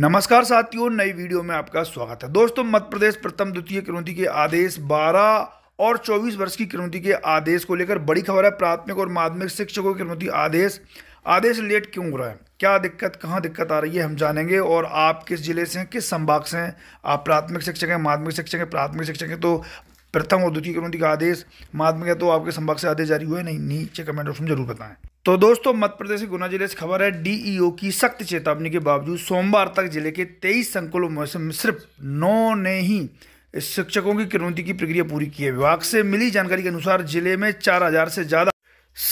नमस्कार साथियों नई वीडियो में आपका स्वागत है दोस्तों मध्य प्रदेश प्रथम द्वितीय क्रांति के आदेश 12 और 24 वर्ष की क्रांति के आदेश को लेकर बड़ी खबर है प्राथमिक और माध्यमिक शिक्षकों की क्रांति आदेश आदेश लेट क्यों हो रहा है क्या दिक्कत कहाँ दिक्कत आ रही है हम जानेंगे और आप किस जिले से हैं किस संभाग से हैं आप प्राथमिक शिक्षक हैं माध्यमिक शिक्षक हैं प्राथमिक शिक्षक हैं तो प्रथम और द्वितीय क्रांति का आदेश माध्यमिक है तो आपके संभाग से आदेश जारी हुए नहीं नीचे कमेंट बॉक्स में जरूर बताएं तो दोस्तों मध्य प्रदेश के गुना जिले से खबर है डीईओ e की सख्त चेतावनी के बावजूद सोमवार तक जिले के तेईस संकुलों में सिर्फ नौ ने ही शिक्षकों की क्रनौती की प्रक्रिया पूरी की है विभाग से मिली जानकारी के अनुसार जिले में चार हजार से ज़्यादा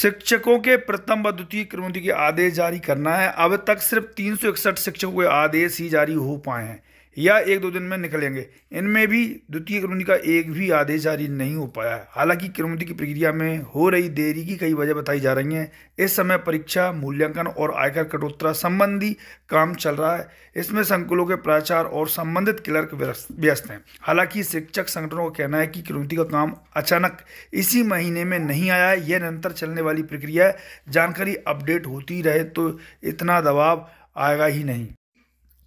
शिक्षकों के प्रथम व द्वितीय क्रमोन्नति के आदेश जारी करना है अब तक सिर्फ तीन शिक्षकों के आदेश ही जारी हो पाए हैं या एक दो दिन में निकलेंगे इनमें भी द्वितीय क्रमोन्नति का एक भी आदेश जारी नहीं हो पाया है हालांकि क्रमोन्नति की प्रक्रिया में हो रही देरी की कई वजह बताई जा रही हैं इस समय परीक्षा मूल्यांकन और आयकर कटोत्रा संबंधी काम चल रहा है इसमें संकुलों के प्राचार और संबंधित क्लर्क व्यस्त हैं हालांकि शिक्षक संगठनों का कहना है कि क्रमोन्नति का काम अचानक इसी महीने में नहीं आया है यह निरंतर चलने वाली प्रक्रिया है जानकारी अपडेट होती रहे तो इतना दबाव आएगा ही नहीं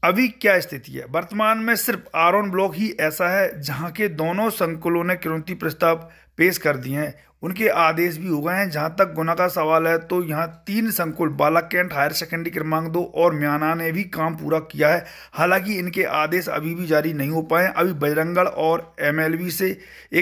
अभी क्या स्थिति है वर्तमान में सिर्फ आरोन ब्लॉक ही ऐसा है जहां के दोनों संकुलों ने क्रंति प्रस्ताव पेश कर दिए हैं उनके आदेश भी हो गए हैं जहां तक गुना का सवाल है तो यहां तीन संकुल कैंट हायर सेकेंडरी क्रमांक दो और म्याना ने भी काम पूरा किया है हालांकि इनके आदेश अभी भी जारी नहीं हो पाए अभी बजरंगढ़ और एमएलवी से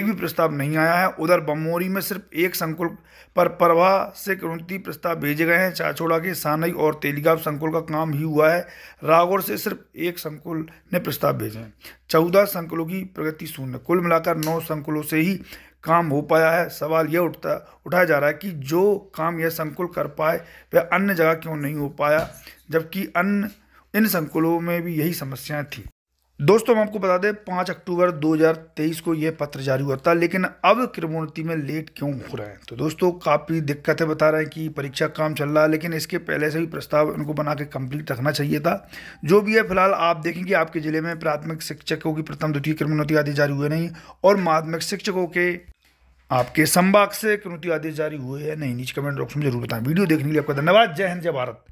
एक भी प्रस्ताव नहीं आया है उधर बमोरी में सिर्फ एक संकुल पर प्रवाह से क्रांति प्रस्ताव भेजे गए हैं चाचोड़ा के सानई और तेलीगाम संकुल का काम ही हुआ है रागौर से सिर्फ एक संकुल ने प्रस्ताव भेजे हैं चौदह संकुलों की प्रगति शून्य कुल मिलाकर नौ संकुलों से ही काम हो पाया है सवाल यह उठता उठाया जा रहा है कि जो काम यह संकुल कर पाए वह अन्य जगह क्यों नहीं हो पाया जबकि अन्य इन संकुलों में भी यही समस्याएं थी दोस्तों हम आपको बता दें पाँच अक्टूबर 2023 को यह पत्र जारी हुआ था लेकिन अब क्रमोन्नति में लेट क्यों हो रहे हैं तो दोस्तों काफ़ी दिक्कतें बता रहे हैं कि परीक्षा काम चल रहा है लेकिन इसके पहले से भी प्रस्ताव इनको बना के कम्प्लीट रखना चाहिए था जो भी है फिलहाल आप देखेंगे आपके ज़िले में प्राथमिक शिक्षकों की प्रथम द्वितीय क्रमोन्नति आदि जारी हुए नहीं और माध्यमिक शिक्षकों के आपके संभाग से कनौती आदेश जारी हुए हैं नहीं नीचे कमेंट बॉक्स में जरूर बताएं वीडियो देखने के लिए आपका धन्यवाद जय हिंद जय भारत